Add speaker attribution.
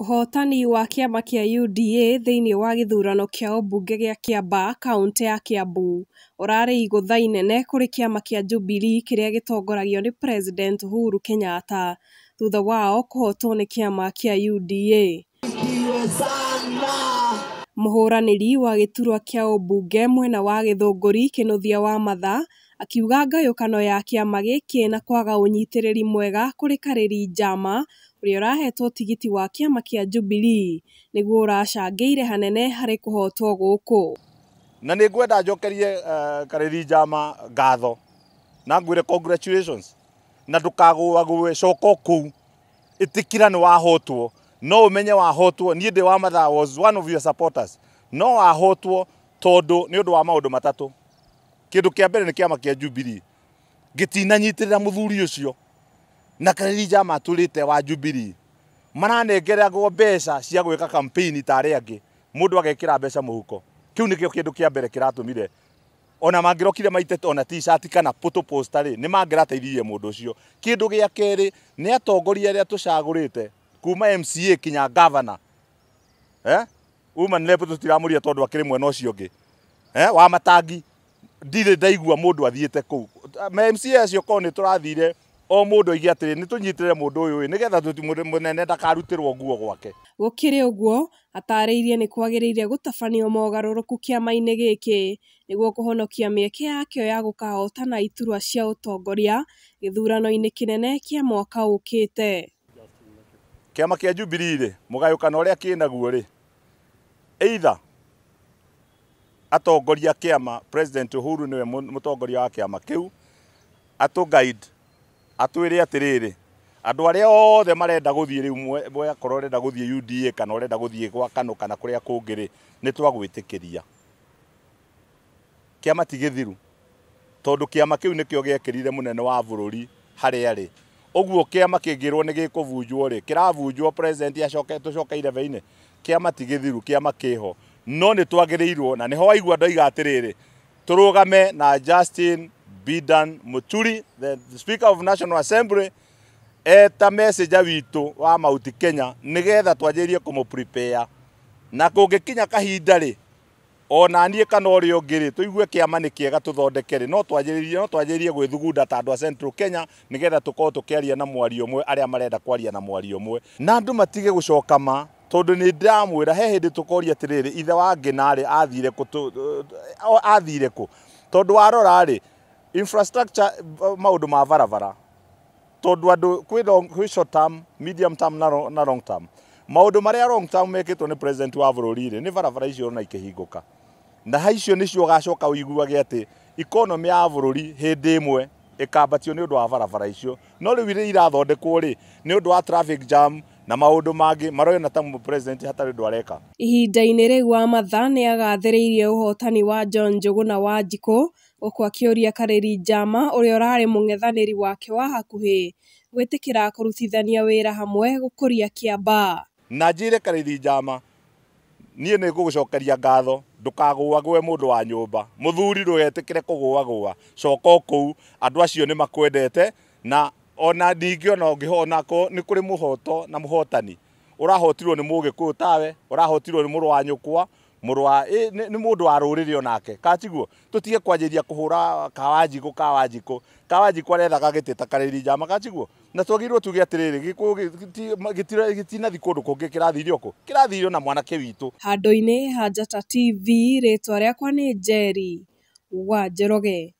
Speaker 1: ũhotani wa kĩama kĩa UDA thĩinĩ wa gĩthurano kĩa ũmbunge gĩa Kiambu kaunti ya Kiambu ũrarĩ igũtha inene kũrĩ kĩama kĩa Jubilee kĩrĩa gĩtongoragio nĩ President Uhuru Kenyatta thutha wao kũhotwo nĩ kĩama kĩa UDA. Mũhũranĩri wa gĩturwa kĩa ũmbunge mwena wa Gĩthũngũri Kĩnũthia wa Matha akiuga ngayũkano ya kĩama gĩkĩ na kwaga ũnyitĩrĩri mwega kũrĩ Karĩri Njama ũrĩa ũrahetwo tigiti wa kĩama kĩa Jubilee nĩguo ũracangĩire hanene harĩ kũhootwo gũkũ
Speaker 2: na nä ngwenda njokerie uh, eh, karä njama ngatho na ngwä re congratulations na ndukagåagåe coko kå u ä nä wahotwo no å menye wahotwo niä ndä wa mother was one of your supporters no wahotwo tondå nä å ndå wa maå ndå matatå kä ndå kä a mbere nä kä ama kä a jubilee ngä tinanyitä rä ra må thuri å cio na karĩrija matũrĩte wa jubiri Jubilee go besa cia gwĩka campaign ta arĩa angĩ agekira besa muhuko kiu kĩu nĩkĩo kĩndũ kĩa mbere kiratumire ona mangĩrokire maite ona t-shirt kana photo poster ni rĩ nĩmangĩrateithirie mũndũ ucio kindu gĩa kerĩ ni atongoria arĩa tũcagũrĩte kuma MCA kinya governor eh uma nĩlepo tũtiramũria tondũ akĩrĩ mwena ucio ngi eh wa matangi ndirĩ ndaigua mũndũ athiete kũu MCA acio korwo nĩ tũrathire o mundu aige atiri ni tunyitire mundu uyu ni getha tuti munene ndakarutirwo nguo gwake
Speaker 1: gukiri uguo atariirie ni kwagiriire gutafanio mogaruruku kiama-ini giki niguo kuhonokia mieke yakio ya gukahotana iturwa cia utongoria githurano-ini kinene kia mwaka ukite
Speaker 2: kiama kia jubilee ri mugayukana uria kinaguo ri either atongoria kiama president uhuru niwe mutongoria wa kiama kiu atu guide atwire atiriri andu arĩa othe marenda guthie riu rä u akorwo ũrenda gå uda kana renda guthie gwa kanu kana kuria kungiri ni twagwitikiria kiama tigithiru tondu kiama kiu kä ria kä ama ti gä thiru tondå kä ama kä u nä ri harä president å guo kä ama kä ngä kiama nä gä kå no ni twagä na ni ho waigua ndoiga atä rä rä na justin Bidan Muturi, the, the Speaker of National Assembly, eta message witå wa Mount Kenya nigetha twanjärie kå prepare na kå ngä kinya kahinda rä ona niä kana å rä a å ngä rä tå no twanjä no twanjärie gwä thugunda ta andå a Central Kenya nigetha tå korwo tå na mwari å mwe arä a marenda kwaria na mwari å na andå matige gå ma tondå ni ndamwä ra he hä ndä tå koria atä ithe wa ngä narä athire kå athire kå tondå warora rä infrastructure eh, maundu ma barabara tondu andu kwi long kwi short term medium term na long, na long term maundu maria long term mekitwo ni president wa bururi ni barabara icio na ikihinguka na haicio nicio gacoka uiguage ati economy ya bururi hindi imwe ikambatio ni undu wa barabara icio no riu ire irathondekwo ri ni undu wa traffic jam na maundu mangi maroyona ta president hatari ndå areka
Speaker 1: ihinda-inä rä u amatha nä agathä rä wa john njågå na wanjikå ũkwakĩũria Karĩri Njama ũrĩa ũrarĩ mũng'ethanĩri wake wa hakuhĩ gwĩtĩkĩra kũrutithania wĩra hamwe gũkũria Kiambaa.
Speaker 2: Na njĩre Karĩri Njama niĩ nĩ ngũgũcokeria ngatho ndũkagũagwe mũndũ wa nyũmba mũthuri ndũgetĩkĩre kũgũagũa coka ũkũu andũ acio nĩ makwendete na ona ndingĩona ũngĩhona ni kũrĩ muhoto na mũhotani ũrahotirwo nĩ mũgĩkũyũ tawe ũrahotirwo ni muru wa nyũkwa murwa ni mundu wa ruriri onake katiguo tutige kwanjiria kuhura kawaji kawanjiku kawanjiku arethaga gititakariria njama katiguo na twagirwo tuge atiriri gitina thikundu kungi kirathirio ku kirathirio na mwanake witu handå-inä ha
Speaker 1: tv rä twa rä akwa wa jeroge